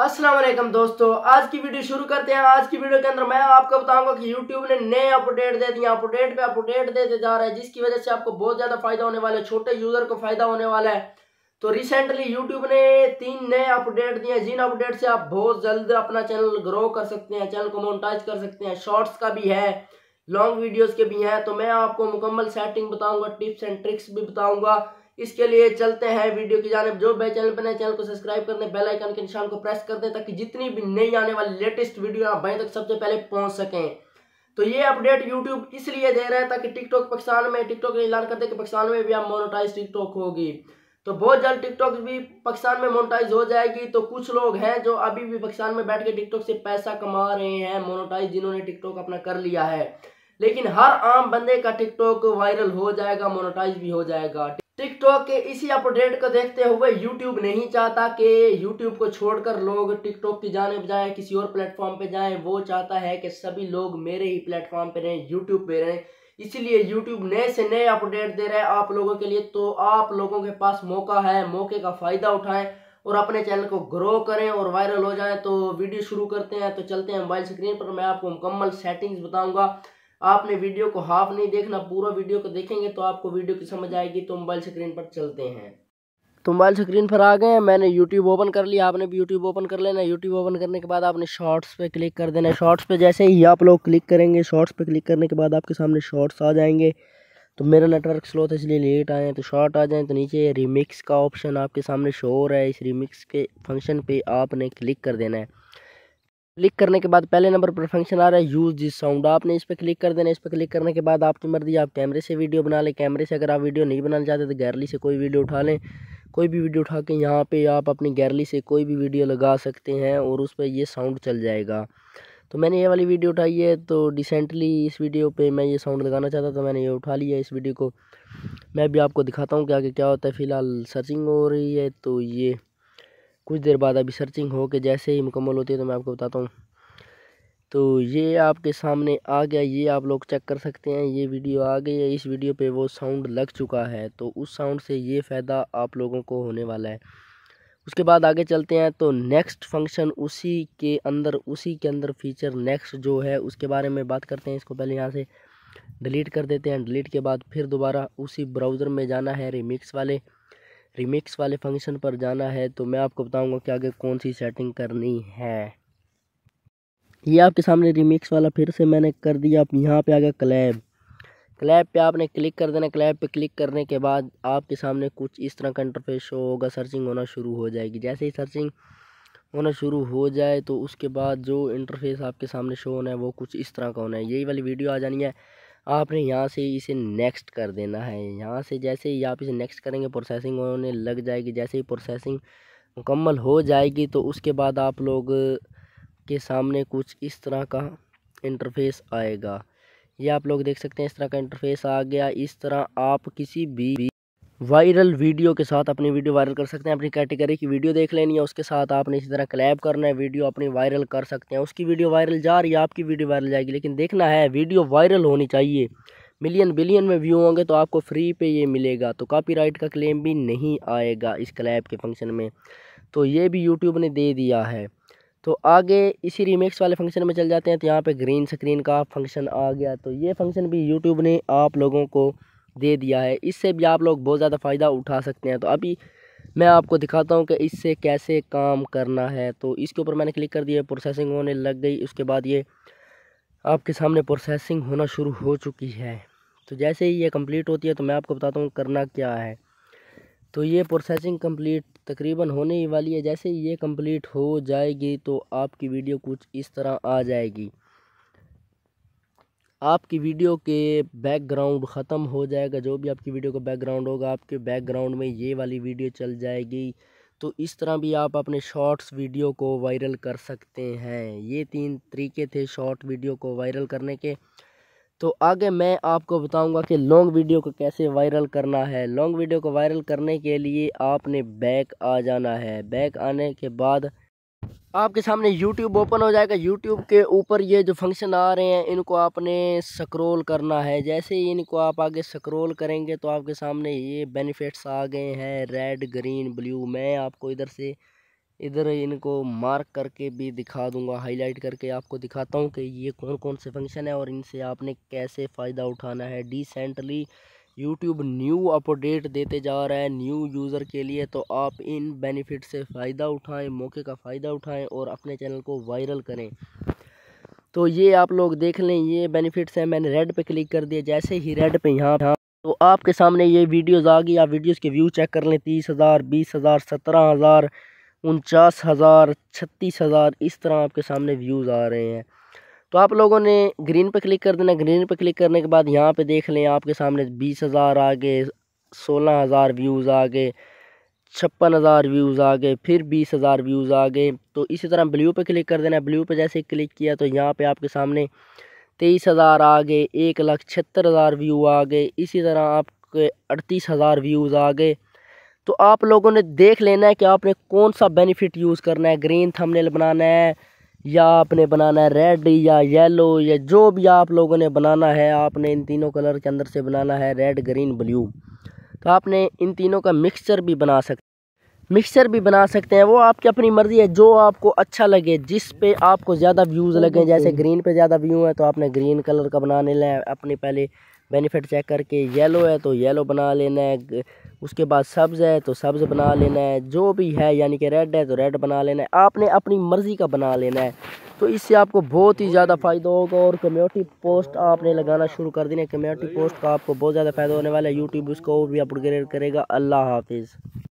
असलम दोस्तों आज की वीडियो शुरू करते हैं आज की वीडियो के अंदर मैं आपको बताऊंगा कि YouTube ने नए अपडेट दे दिए अपडेट पे अपडेट देते जा रहा है जिसकी वजह से आपको बहुत ज़्यादा फायदा होने वाला है छोटे यूज़र को फायदा होने वाला है तो रिसेंटली यूट्यूब ने तीन नए अपडेट दिए जिन अपडेट से आप बहुत जल्द अपना चैनल ग्रो कर सकते हैं चैनल को मोनटाइज कर सकते हैं शॉर्ट्स का भी है लॉन्ग वीडियोज़ के भी हैं तो मैं आपको मुकम्मल सेटिंग बताऊँगा टिप्स एंड ट्रिक्स भी बताऊँगा इसके लिए चलते हैं वीडियो की जानब जो भाई चैनल पर चैनल को सब्सक्राइब करने बेल आइकन के निशान को प्रेस कर दें ताकि जितनी भी नई आने वाली लेटेस्ट वीडियो आप भाई तक सबसे पहले पहुंच सकें तो ये अपडेट यूट्यूब इसलिए दे रहा है ताकि टिकटॉक पाकिस्तान में टिकटॉक ऐलान कर दे कि पाकिस्तान में भी आप मोनोटाइज टिकटॉक होगी तो बहुत जल्द टिकटॉक भी पाकिस्तान में मोनोटाइज हो जाएगी तो कुछ लोग हैं जो अभी भी पाकिस्तान में बैठ के टिकटॉक से पैसा कमा रहे हैं मोनोटाइज जिन्होंने टिकटॉक अपना कर लिया है लेकिन हर आम बंदे का टिकटॉक वायरल हो जाएगा मोनोटाइज भी हो जाएगा टिकटॉक के इसी अपडेट को देखते हुए यूट्यूब नहीं चाहता कि यूट्यूब को छोड़कर लोग टिकटॉक की जानब जाएं किसी और प्लेटफॉर्म पे जाएं वो चाहता है कि सभी लोग मेरे ही प्लेटफॉर्म पे रहें यूट्यूब पे रहें इसीलिए यूट्यूब नए से नए अपडेट दे रहे हैं आप लोगों के लिए तो आप लोगों के पास मौका है मौके का फ़ायदा उठाएं और अपने चैनल को ग्रो करें और वायरल हो जाए तो वीडियो शुरू करते हैं तो चलते हैं मोबाइल स्क्रीन पर मैं आपको मुकम्मल सेटिंग्स बताऊँगा आपने वीडियो को हाफ नहीं देखना पूरा वीडियो को देखेंगे तो आपको वीडियो की समझ आएगी तो मोबाइल स्क्रीन पर चलते हैं तो मोबाइल स्क्रीन पर आ गए हैं मैंने यूट्यूब ओपन कर लिया आपने भी यूट्यूब ओपन कर लेना यूट्यूब ओपन करने के बाद आपने शॉर्ट्स पे क्लिक कर देना शॉर्ट्स पे जैसे ही आप लोग क्लिक करेंगे शॉर्ट्स पे क्लिक करने के बाद आपके सामने शॉर्ट्स आ जाएंगे तो मेरा नेटवर्क स्लो था इसलिए लेट आए हैं तो शॉर्ट आ जाए तो नीचे रिमिक्स का ऑप्शन आपके सामने शोर है इस रिमिक्स के फंक्शन पर आपने क्लिक कर देना है क्लिक करने के बाद पहले नंबर पर फंक्शन आ रहा है यूज़ दिस साउंड आपने इस पर क्लिक कर देना इस पर क्लिक करने के बाद आपकी मर्जी आप कैमरे से वीडियो बना लें कैमरे से अगर आप वीडियो नहीं बनाना चाहते तो गैरली से कोई वीडियो उठा लें कोई भी वीडियो उठा के यहाँ पे आप अपनी गैरली से कोई भी वीडियो लगा सकते हैं और उस पर ये साउंड चल जाएगा तो मैंने ये वाली वीडियो उठाई है तो रिसेंटली इस वीडियो पर मैं ये साउंड लगाना चाहता था तो मैंने ये उठा लिया इस वीडियो को मैं भी आपको दिखाता हूँ कि आगे क्या होता है फ़िलहाल सर्चिंग हो रही है तो ये कुछ देर बाद अभी सर्चिंग हो के जैसे ही मुकम्मल होती है तो मैं आपको बताता हूँ तो ये आपके सामने आ गया ये आप लोग चेक कर सकते हैं ये वीडियो आ गई है इस वीडियो पे वो साउंड लग चुका है तो उस साउंड से ये फ़ायदा आप लोगों को होने वाला है उसके बाद आगे चलते हैं तो नेक्स्ट फंक्शन उसी के अंदर उसी के अंदर फीचर नेक्स्ट जो है उसके बारे में बात करते हैं इसको पहले यहाँ से डिलीट कर देते हैं डिलीट के बाद फिर दोबारा उसी ब्राउज़र में जाना है रिमिक्स वाले रिमिक्स वाले फंक्शन पर जाना है तो मैं आपको बताऊंगा कि आगे कौन सी सेटिंग करनी है ये आपके सामने रिमिक्स वाला फिर से मैंने कर दिया आप यहाँ पे आ गया क्लैब क्लैब पे आपने क्लिक कर देना क्लैब पे क्लिक करने के बाद आपके सामने कुछ इस तरह का इंटरफेस शो होगा सर्चिंग होना शुरू हो जाएगी जैसे ही सर्चिंग होना शुरू हो जाए तो उसके बाद जो इंटरफेस आपके सामने शो होना है वो कुछ इस तरह का होना है यही वाली वीडियो आ जानी है आपने यहाँ से इसे नेक्स्ट कर देना है यहाँ से जैसे ही आप इसे नेक्स्ट करेंगे प्रोसेसिंग होने लग जाएगी जैसे ही प्रोसेसिंग मुकम्मल हो जाएगी तो उसके बाद आप लोग के सामने कुछ इस तरह का इंटरफेस आएगा ये आप लोग देख सकते हैं इस तरह का इंटरफेस आ गया इस तरह आप किसी भी वायरल वीडियो के साथ अपनी वीडियो वायरल कर सकते हैं अपनी कैटेगरी की वीडियो देख लेनी है उसके साथ आपने इसी तरह क्लैब करना है वीडियो अपनी वायरल कर सकते हैं उसकी वीडियो वायरल जा रही है आपकी वीडियो वायरल जाएगी लेकिन देखना है वीडियो वायरल होनी चाहिए मिलियन बिलियन में व्यू होंगे तो आपको फ्री पे ये मिलेगा तो कापी का क्लेम भी नहीं आएगा इस क्लैब के फंक्शन में तो ये भी यूट्यूब ने दे दिया है तो आगे इसी रीमेक्स वाले फंक्शन में चल जाते हैं तो यहाँ पर ग्रीन स्क्रीन का फंक्शन आ गया तो ये फंक्शन भी यूट्यूब ने आप लोगों को दे दिया है इससे भी आप लोग बहुत ज़्यादा फ़ायदा उठा सकते हैं तो अभी मैं आपको दिखाता हूँ कि इससे कैसे काम करना है तो इसके ऊपर मैंने क्लिक कर दिया प्रोसेसिंग होने लग गई उसके बाद ये आपके सामने प्रोसेसिंग होना शुरू हो चुकी है तो जैसे ही ये कंप्लीट होती है तो मैं आपको बताता हूँ करना क्या है तो ये प्रोसेसिंग कंप्लीट तकरीबन होने ही वाली है जैसे ही ये कंप्लीट हो जाएगी तो आपकी वीडियो कुछ इस तरह आ जाएगी आपकी वीडियो के बैकग्राउंड ख़त्म हो जाएगा जो भी आपकी वीडियो का बैकग्राउंड होगा आपके बैकग्राउंड में ये वाली वीडियो चल जाएगी तो इस तरह भी आप अपने शॉर्ट्स वीडियो को वायरल कर सकते हैं ये तीन तरीके थे शॉर्ट वीडियो को वायरल करने के तो आगे मैं आपको बताऊंगा कि लॉन्ग वीडियो को कैसे वायरल करना है लॉन्ग वीडियो को वायरल करने के लिए आपने बैक आ जाना है बैक आने के बाद आपके सामने YouTube ओपन हो जाएगा YouTube के ऊपर ये जो फंक्शन आ रहे हैं इनको आपने स्क्रॉल करना है जैसे ही इनको आप आगे स्क्रॉल करेंगे तो आपके सामने ये बेनिफिट्स आ गए हैं रेड ग्रीन ब्लू मैं आपको इधर से इधर इनको मार्क करके भी दिखा दूंगा हाईलाइट करके आपको दिखाता हूँ कि ये कौन कौन से फंक्शन है और इनसे आपने कैसे फ़ायदा उठाना है डिसेंटली यूट्यूब न्यू अपडेट देते जा रहा है न्यू यूज़र के लिए तो आप इन बेनिफिट से फ़ायदा उठाएं मौके का फ़ायदा उठाएं और अपने चैनल को वायरल करें तो ये आप लोग देख लें ये बेनिफिट्स हैं मैंने रेड पे क्लिक कर दिया जैसे ही रेड पे यहाँ था तो आपके सामने ये वीडियोस आ गई आप वीडियोस के व्यू चेक कर लें तीस हज़ार बीस हज़ार सत्रह हज़ार उनचास हज़ार छत्तीस हज़ार इस तरह आपके सामने व्यूज़ आ रहे हैं तो आप लोगों ने ग्रीन पर क्लिक कर देना ग्रीन पर क्लिक करने के बाद यहाँ पे देख लें आपके सामने बीस हज़ार आ गए सोलह हज़ार व्यूज़ आ गए छप्पन हज़ार व्यूज़ आ गए फिर बीस हज़ार व्यूज़ आ गए तो इसी तरह ब्लू पे क्लिक कर देना ब्लू पे जैसे क्लिक किया तो यहाँ पे आपके सामने तेईस हज़ार आ गए एक लाख छिहत्तर हज़ार व्यू आ गए इसी तरह आपके अड़तीस हज़ार व्यूज़ आ गए तो आप लोगों ने देख लेना है कि आपने कौन सा बेनिफिट यूज़ करना है ग्रीन थंबनेल बनाना है या आपने बनाना है रेड या येलो या जो भी आप लोगों ने बनाना है आपने इन तीनों कलर के अंदर से बनाना है रेड ग्रीन ब्लू तो आपने इन तीनों का मिक्सचर भी बना सकते मिक्सचर भी बना सकते हैं वो आपकी अपनी मर्ज़ी है जो आपको अच्छा लगे जिस पे आपको ज़्यादा व्यूज़ लगे जैसे ग्रीन पे ज़्यादा व्यू है तो आपने ग्रीन कलर का बना लें अपने पहले बेनिफिट चेक करके येलो है तो येलो बना लेना है उसके बाद सब्ज़ है तो सब्ज़ बना लेना है जो भी है यानी कि रेड है तो रेड बना लेना है आपने अपनी मर्ज़ी का बना लेना है तो इससे आपको बहुत ही ज़्यादा फ़ायदा होगा और कम्युनिटी पोस्ट आपने लगाना शुरू कर देना है कम्युनिटी पोस्ट का आपको बहुत ज़्यादा फ़ायदा होने वाला है यूट्यूब उसको और भी अपग्रेड करेगा अल्लाह हाफिज़